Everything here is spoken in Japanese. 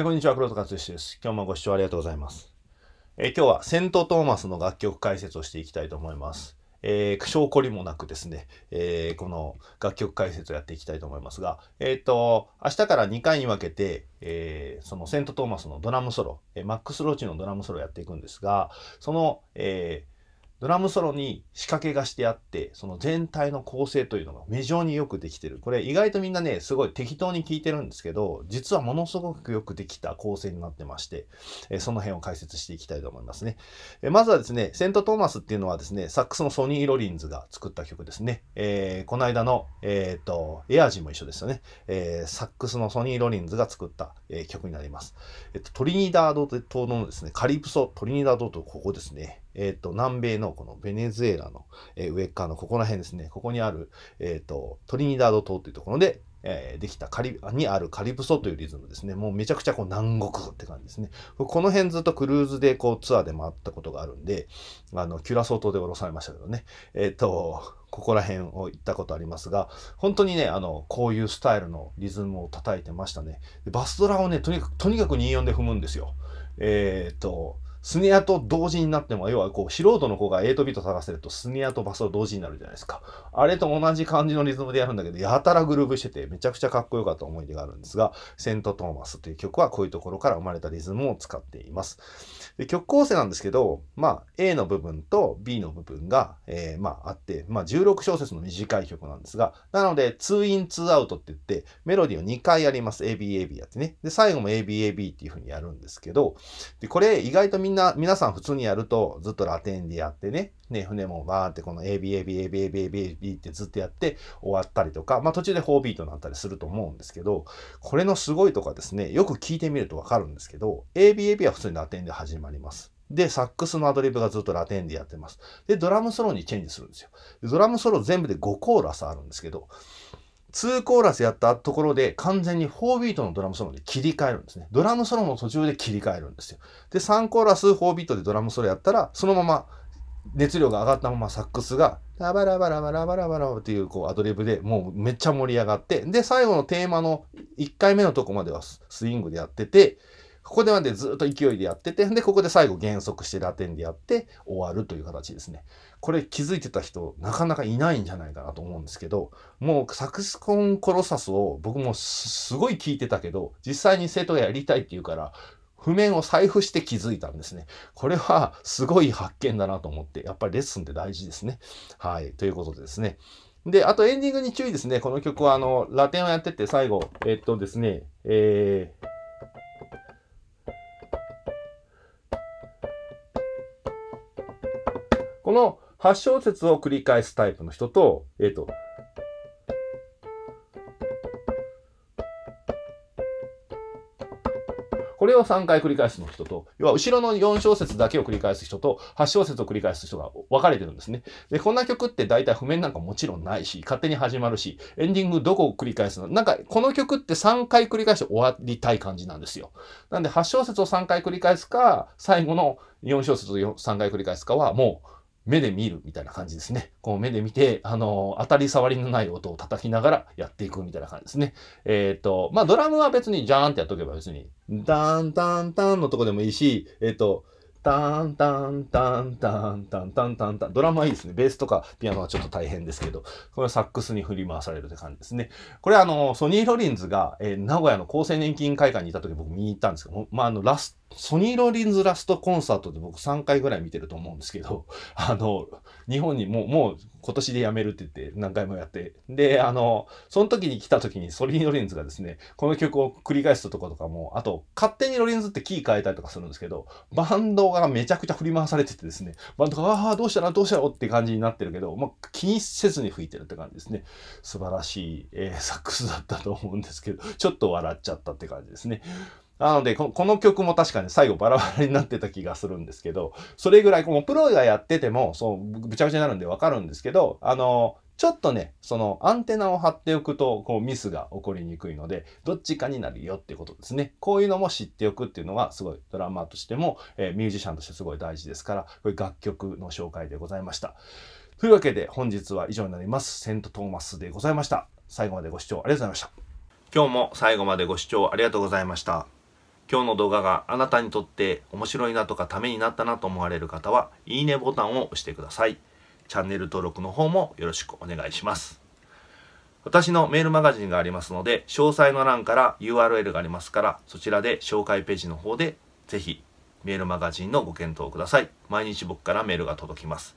えこんにちは、黒田克之です。今日もご視聴ありがとうございます。え今日はセント・トーマスの楽曲解説をしていきたいと思います。えー、証拠りもなくですね、えー、この楽曲解説をやっていきたいと思いますが、えっ、ー、と、明日から2回に分けて、えー、そのセント・トーマスのドラムソロ、えマックス・ローチのドラムソロをやっていくんですが、その、えードラムソロに仕掛けがしてあって、その全体の構成というのが目上によくできてる。これ意外とみんなね、すごい適当に聞いてるんですけど、実はものすごくよくできた構成になってまして、えその辺を解説していきたいと思いますね。えまずはですね、セントトーマスっていうのはですね、サックスのソニー・ロリンズが作った曲ですね。えー、この間の、えっ、と、エアージも一緒ですよね。えー、サックスのソニー・ロリンズが作った、え曲になります。えっ、と、トリニダード島のですね、カリプソ、トリニダード島、ここですね。えっ、ー、と、南米のこのベネズエラの、えー、上側のここら辺ですね、ここにある、えっ、ー、と、トリニダード島というところで、えー、できたカリにあるカリブソというリズムですね。もうめちゃくちゃこう南国って感じですね。この辺ずっとクルーズでこうツアーで回ったことがあるんで、あの、キュラソー島で降ろされましたけどね。えっ、と、ここら辺を行ったことありますが、本当にね、あの、こういうスタイルのリズムを叩いてましたね。バスドラをね、とにかく、とにかく24で踏むんですよ。えっ、と、スネアと同時になっても、要はこう、素人の子が A ビート探せると、スネアとバスを同時になるじゃないですか。あれと同じ感じのリズムでやるんだけど、やたらグルーブしてて、めちゃくちゃかっこよかった思い出があるんですが、セント・トーマスという曲はこういうところから生まれたリズムを使っています。で曲構成なんですけど、まあ、A の部分と B の部分が、えー、まあ、あって、まあ、16小節の短い曲なんですが、なので、2イン2アウトって言って、メロディーを2回やります。ABAB やってね。で、最後も ABAB AB っていう風にやるんですけど、で、これ意外とみんなみんな、皆さん普通にやると、ずっとラテンでやってね、ね、船もバーってこの ABABABABAB ってずっとやって終わったりとか、まあ途中で4ビートになったりすると思うんですけど、これのすごいとかですね、よく聞いてみるとわかるんですけど、ABAB は普通にラテンで始まります。で、サックスのアドリブがずっとラテンでやってます。で、ドラムソロにチェンジするんですよ。ドラムソロ全部で5コーラスあるんですけど、2コーラスやったところで完全に4ビートのドラムソロで切り替えるんですね。ドラムソロの途中で切り替えるんですよ。で、3コーラス4ビートでドラムソロやったら、そのまま熱量が上がったままサックスが、ラバラバラバラバラバラっていうこうアドリブでもうめっちゃ盛り上がって、で、最後のテーマの1回目のとこまではスイングでやってて、ここでまでずっと勢いでやってて、で、ここで最後減速してラテンでやって終わるという形ですね。これ気づいてた人、なかなかいないんじゃないかなと思うんですけど、もうサクスコンコロサスを僕もすごい聞いてたけど、実際に生徒がやりたいって言うから、譜面を財布して気づいたんですね。これはすごい発見だなと思って、やっぱりレッスンって大事ですね。はい。ということでですね。で、あとエンディングに注意ですね。この曲はあの、ラテンをやってて最後、えっとですね、えー、この8小節を繰り返すタイプの人と、えっ、ー、と、これを3回繰り返すの人と、要は後ろの4小節だけを繰り返す人と、8小節を繰り返す人が分かれてるんですね。で、こんな曲って大体譜面なんかもちろんないし、勝手に始まるし、エンディングどこを繰り返すのなんか、この曲って3回繰り返して終わりたい感じなんですよ。なんで、8小節を3回繰り返すか、最後の4小節を3回繰り返すかは、もう、目で見るみたいな感じですね。こう目で見て、あの、当たり障りのない音を叩きながらやっていくみたいな感じですね。えっ、ー、と、まあ、ドラムは別にジャーンってやっとけば別に、ダーン、タン、タンのとこでもいいし、えっ、ー、と、タンタンタンタンタンタンタンタン。ドラマはいいですね。ベースとかピアノはちょっと大変ですけど、これはサックスに振り回されるって感じですね。これあの、ソニー・ロリンズが、えー、名古屋の厚生年金会館にいた時僕見に行ったんですけど、まあ、あの、ラスソニー・ローリンズ・ラスト・コンサートで僕3回ぐらい見てると思うんですけど、あの、日本にもう、もう今年でやめるって言って何回もやって、で、あの、その時に来た時にソニー・ローリンズがですね、この曲を繰り返すとことかも、あと、勝手にローリンズってキー変えたりとかするんですけど、バンドがめちゃくちゃ振り回されててですね、バンドが、ああ、どうしたらどうしたらって感じになってるけど、まあ、気にせずに吹いてるって感じですね。素晴らしい、えー、サックスだったと思うんですけど、ちょっと笑っちゃったって感じですね。なのでこの、この曲も確かに最後バラバラになってた気がするんですけど、それぐらい、このプロがやってても、そう、ぐちゃぐちゃになるんでわかるんですけど、あの、ちょっとね、そのアンテナを張っておくと、こうミスが起こりにくいので、どっちかになるよってことですね。こういうのも知っておくっていうのが、すごいドラマーとしても、えー、ミュージシャンとしてすごい大事ですから、これ楽曲の紹介でございました。というわけで、本日は以上になります。セント・トーマスでございました。最後までご視聴ありがとうございました。今日も最後までご視聴ありがとうございました。今日の動画があなたにとって面白いなとかためになったなと思われる方は、いいねボタンを押してください。チャンネル登録の方もよろしくお願いします。私のメールマガジンがありますので、詳細の欄から URL がありますから、そちらで紹介ページの方で、ぜひメールマガジンのご検討ください。毎日僕からメールが届きます。